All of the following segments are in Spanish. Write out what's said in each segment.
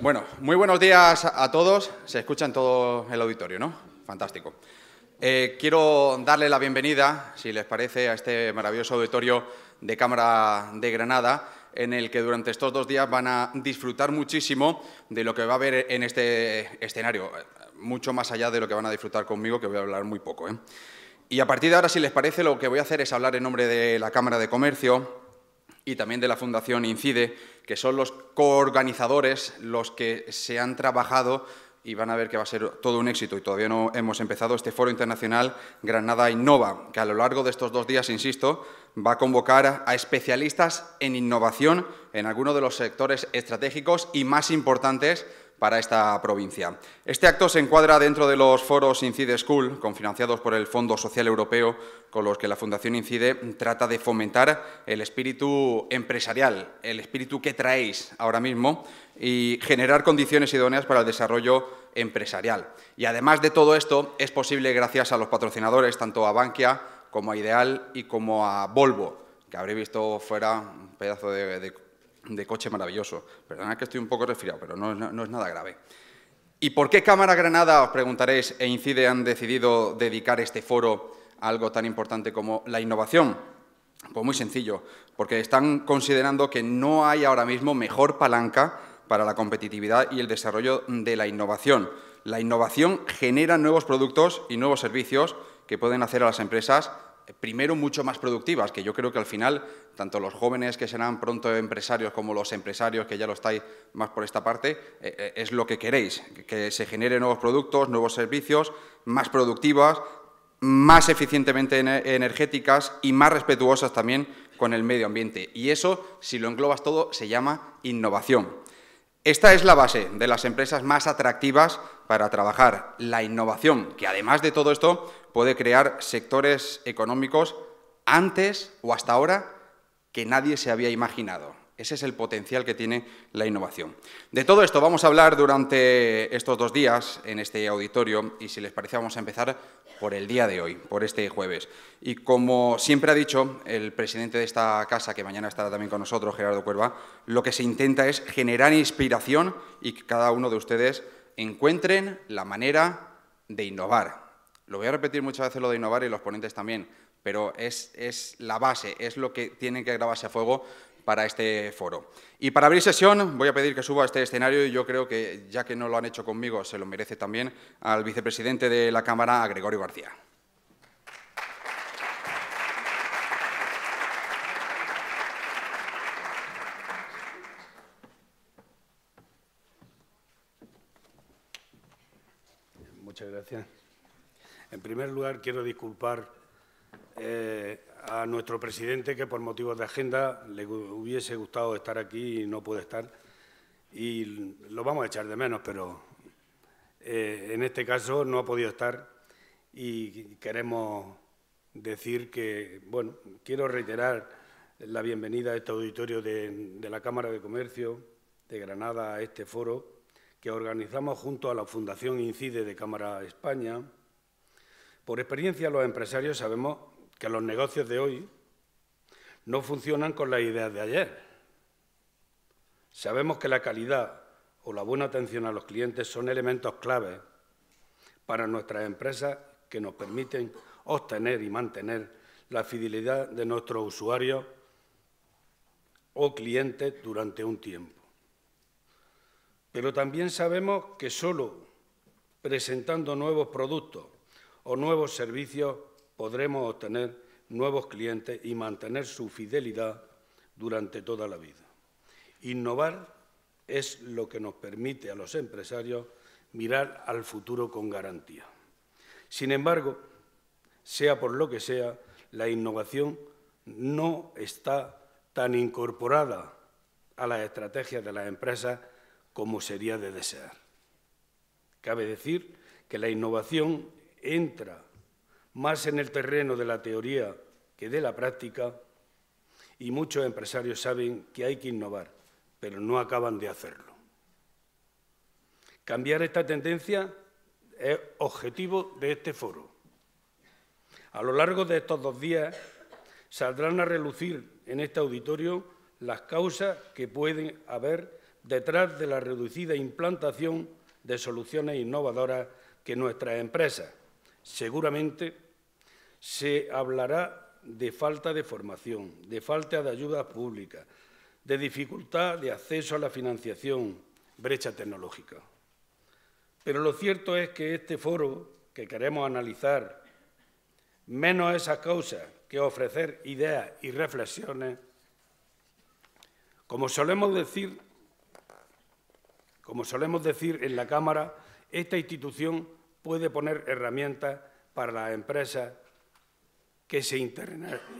Bueno, muy buenos días a todos. Se escucha en todo el auditorio, ¿no? Fantástico. Eh, quiero darle la bienvenida, si les parece, a este maravilloso auditorio de Cámara de Granada, en el que durante estos dos días van a disfrutar muchísimo de lo que va a haber en este escenario, mucho más allá de lo que van a disfrutar conmigo, que voy a hablar muy poco. ¿eh? Y a partir de ahora, si les parece, lo que voy a hacer es hablar en nombre de la Cámara de Comercio, y también de la Fundación Incide, que son los coorganizadores, los que se han trabajado y van a ver que va a ser todo un éxito y todavía no hemos empezado este foro internacional Granada Innova, que a lo largo de estos dos días, insisto, va a convocar a especialistas en innovación en algunos de los sectores estratégicos y más importantes para esta provincia. Este acto se encuadra dentro de los foros Incide School, financiados por el Fondo Social Europeo, con los que la Fundación Incide trata de fomentar el espíritu empresarial, el espíritu que traéis ahora mismo y generar condiciones idóneas para el desarrollo empresarial. Y además de todo esto, es posible gracias a los patrocinadores, tanto a Bankia como a Ideal y como a Volvo, que habré visto fuera un pedazo de de coche maravilloso. Perdona que estoy un poco resfriado, pero no, no es nada grave. ¿Y por qué Cámara Granada, os preguntaréis, e Incide han decidido dedicar este foro a algo tan importante como la innovación? Pues muy sencillo, porque están considerando que no hay ahora mismo mejor palanca para la competitividad y el desarrollo de la innovación. La innovación genera nuevos productos y nuevos servicios que pueden hacer a las empresas primero mucho más productivas, que yo creo que al final, tanto los jóvenes que serán pronto empresarios como los empresarios que ya lo estáis más por esta parte, eh, eh, es lo que queréis, que se generen nuevos productos, nuevos servicios, más productivas, más eficientemente energéticas y más respetuosas también con el medio ambiente. Y eso, si lo englobas todo, se llama innovación. Esta es la base de las empresas más atractivas para trabajar, la innovación, que además de todo esto puede crear sectores económicos antes o hasta ahora que nadie se había imaginado. Ese es el potencial que tiene la innovación. De todo esto vamos a hablar durante estos dos días en este auditorio y si les parece vamos a empezar por el día de hoy, por este jueves. Y como siempre ha dicho el presidente de esta casa, que mañana estará también con nosotros, Gerardo Cuerva, lo que se intenta es generar inspiración y que cada uno de ustedes encuentren la manera de innovar, lo voy a repetir muchas veces lo de innovar y los ponentes también, pero es, la base, es lo que tienen que grabarse a fuego para este foro. Y para abrir sesión voy a pedir que suba a este escenario y yo creo que, ya que no lo han hecho conmigo, se lo merece también al vicepresidente de la Cámara, a Gregorio García. Muchas gracias. En primer lugar, quiero disculpar eh, a nuestro presidente, que por motivos de agenda le hubiese gustado estar aquí y no puede estar. Y lo vamos a echar de menos, pero eh, en este caso no ha podido estar y queremos decir que, bueno, quiero reiterar la bienvenida a este auditorio de la Cámara de Comercio de Granada a este foro que organizamos junto a la Fundación INCIDE de Cámara España, por experiencia los empresarios sabemos que los negocios de hoy no funcionan con las ideas de ayer. Sabemos que la calidad o la buena atención a los clientes son elementos clave para nuestras empresas que nos permiten obtener y mantener la fidelidad de nuestros usuarios o clientes durante un tiempo. Pero también sabemos que solo presentando nuevos productos o nuevos servicios, podremos obtener nuevos clientes y mantener su fidelidad durante toda la vida. Innovar es lo que nos permite a los empresarios mirar al futuro con garantía. Sin embargo, sea por lo que sea, la innovación no está tan incorporada a las estrategias de las empresas como sería de desear. Cabe decir que la innovación entra más en el terreno de la teoría que de la práctica y muchos empresarios saben que hay que innovar, pero no acaban de hacerlo. Cambiar esta tendencia es objetivo de este foro. A lo largo de estos dos días saldrán a relucir en este auditorio las causas que pueden haber detrás de la reducida implantación de soluciones innovadoras que nuestras empresas, Seguramente se hablará de falta de formación, de falta de ayuda pública, de dificultad de acceso a la financiación, brecha tecnológica. Pero lo cierto es que este foro que queremos analizar, menos esas causa que ofrecer ideas y reflexiones, como solemos decir, como solemos decir en la Cámara, esta institución puede poner herramientas para las empresas que se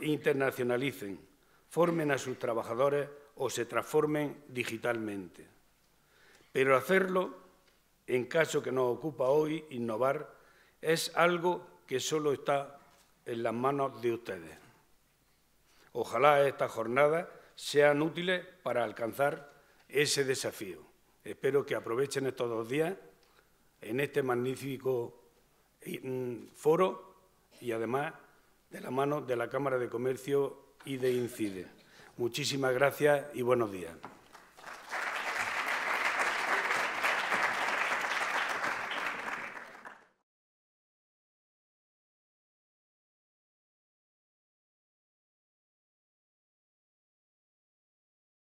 internacionalicen, formen a sus trabajadores o se transformen digitalmente. Pero hacerlo, en caso que nos ocupa hoy, innovar, es algo que solo está en las manos de ustedes. Ojalá estas jornadas sean útiles para alcanzar ese desafío. Espero que aprovechen estos dos días en este magnífico eh, mm, foro y además de la mano de la Cámara de Comercio y de INCIDE. Muchísimas gracias y buenos días.